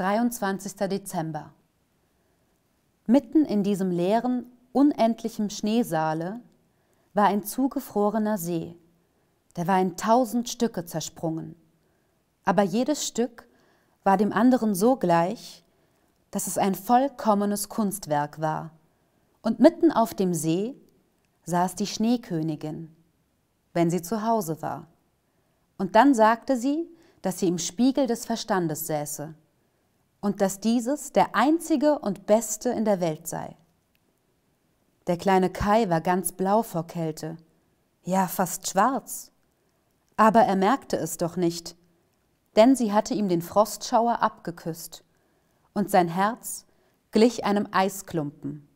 23. Dezember. Mitten in diesem leeren, unendlichen Schneesaale war ein zugefrorener See. Der war in tausend Stücke zersprungen. Aber jedes Stück war dem anderen so gleich, dass es ein vollkommenes Kunstwerk war. Und mitten auf dem See saß die Schneekönigin, wenn sie zu Hause war. Und dann sagte sie, dass sie im Spiegel des Verstandes säße und dass dieses der einzige und beste in der Welt sei. Der kleine Kai war ganz blau vor Kälte, ja fast schwarz. Aber er merkte es doch nicht, denn sie hatte ihm den Frostschauer abgeküsst, und sein Herz glich einem Eisklumpen.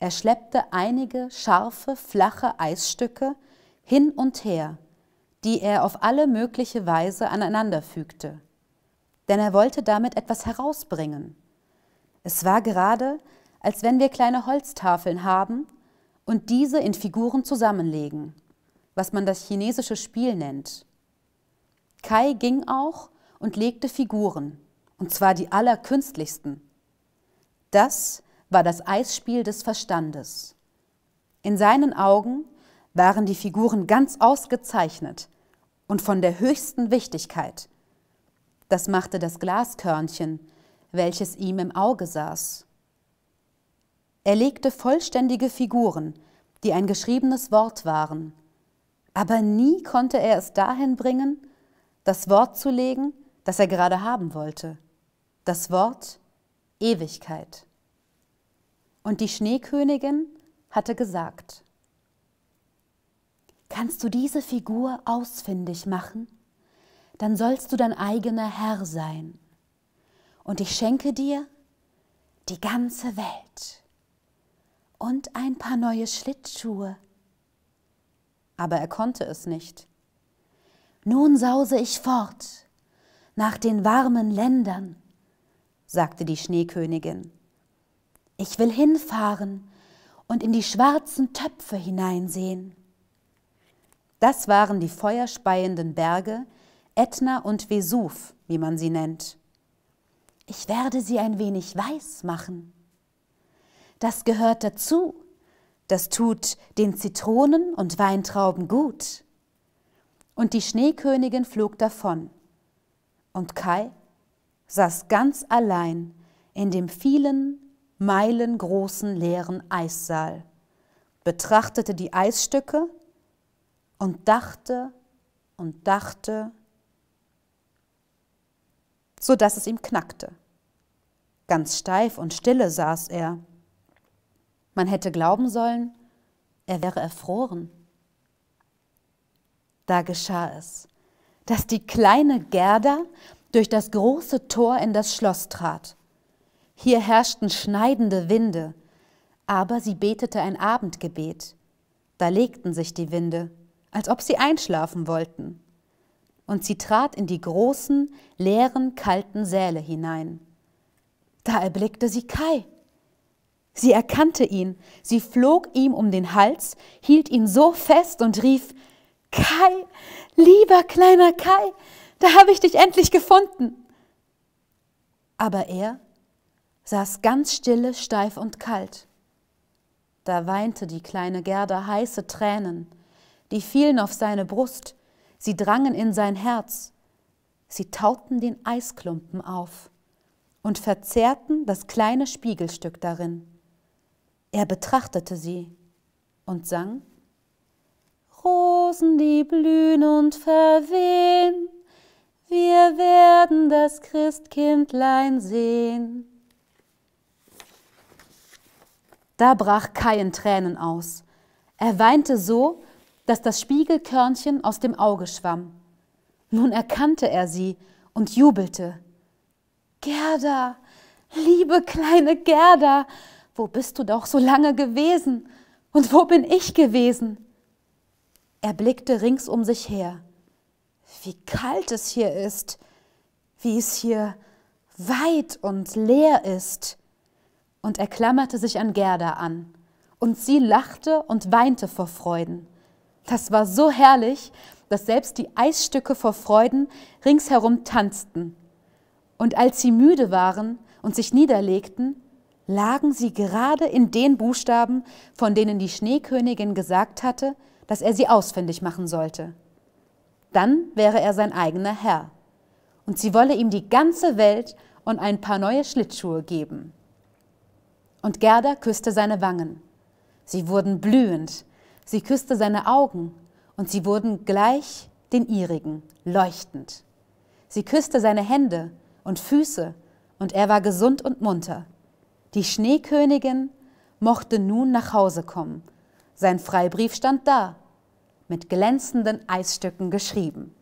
Er schleppte einige scharfe, flache Eisstücke hin und her, die er auf alle mögliche Weise aneinanderfügte denn er wollte damit etwas herausbringen. Es war gerade, als wenn wir kleine Holztafeln haben und diese in Figuren zusammenlegen, was man das chinesische Spiel nennt. Kai ging auch und legte Figuren, und zwar die allerkünstlichsten. Das war das Eisspiel des Verstandes. In seinen Augen waren die Figuren ganz ausgezeichnet und von der höchsten Wichtigkeit das machte das Glaskörnchen, welches ihm im Auge saß. Er legte vollständige Figuren, die ein geschriebenes Wort waren, aber nie konnte er es dahin bringen, das Wort zu legen, das er gerade haben wollte, das Wort Ewigkeit. Und die Schneekönigin hatte gesagt, Kannst du diese Figur ausfindig machen? dann sollst du dein eigener Herr sein. Und ich schenke dir die ganze Welt und ein paar neue Schlittschuhe. Aber er konnte es nicht. Nun sause ich fort nach den warmen Ländern, sagte die Schneekönigin. Ich will hinfahren und in die schwarzen Töpfe hineinsehen. Das waren die feuerspeienden Berge, Ätna und Vesuv, wie man sie nennt. Ich werde sie ein wenig weiß machen. Das gehört dazu. Das tut den Zitronen und Weintrauben gut. Und die Schneekönigin flog davon. Und Kai saß ganz allein in dem vielen meilengroßen leeren Eissaal, betrachtete die Eisstücke und dachte und dachte so dass es ihm knackte. Ganz steif und stille saß er. Man hätte glauben sollen, er wäre erfroren. Da geschah es, dass die kleine Gerda durch das große Tor in das Schloss trat. Hier herrschten schneidende Winde, aber sie betete ein Abendgebet. Da legten sich die Winde, als ob sie einschlafen wollten und sie trat in die großen, leeren, kalten Säle hinein. Da erblickte sie Kai. Sie erkannte ihn, sie flog ihm um den Hals, hielt ihn so fest und rief, Kai, lieber kleiner Kai, da habe ich dich endlich gefunden. Aber er saß ganz stille, steif und kalt. Da weinte die kleine Gerda heiße Tränen, die fielen auf seine Brust, Sie drangen in sein Herz. Sie tauten den Eisklumpen auf und verzehrten das kleine Spiegelstück darin. Er betrachtete sie und sang Rosen, die blühen und verwehen, wir werden das Christkindlein sehen. Da brach Kai in Tränen aus. Er weinte so, dass das Spiegelkörnchen aus dem Auge schwamm. Nun erkannte er sie und jubelte. Gerda, liebe kleine Gerda, wo bist du doch so lange gewesen? Und wo bin ich gewesen? Er blickte rings um sich her. Wie kalt es hier ist, wie es hier weit und leer ist. Und er klammerte sich an Gerda an, und sie lachte und weinte vor Freuden. Das war so herrlich, dass selbst die Eisstücke vor Freuden ringsherum tanzten. Und als sie müde waren und sich niederlegten, lagen sie gerade in den Buchstaben, von denen die Schneekönigin gesagt hatte, dass er sie ausfindig machen sollte. Dann wäre er sein eigener Herr. Und sie wolle ihm die ganze Welt und ein paar neue Schlittschuhe geben. Und Gerda küsste seine Wangen. Sie wurden blühend, Sie küsste seine Augen, und sie wurden gleich den ihrigen, leuchtend. Sie küsste seine Hände und Füße, und er war gesund und munter. Die Schneekönigin mochte nun nach Hause kommen. Sein Freibrief stand da, mit glänzenden Eisstücken geschrieben.